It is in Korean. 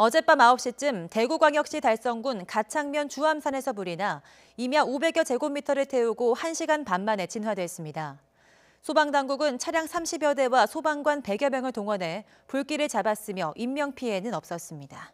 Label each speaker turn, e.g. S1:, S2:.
S1: 어젯밤 9시쯤 대구광역시 달성군 가창면 주암산에서 불이 나 임야 500여 제곱미터를 태우고 1시간 반 만에 진화됐습니다. 소방당국은 차량 30여 대와 소방관 100여 명을 동원해 불길을 잡았으며 인명피해는 없었습니다.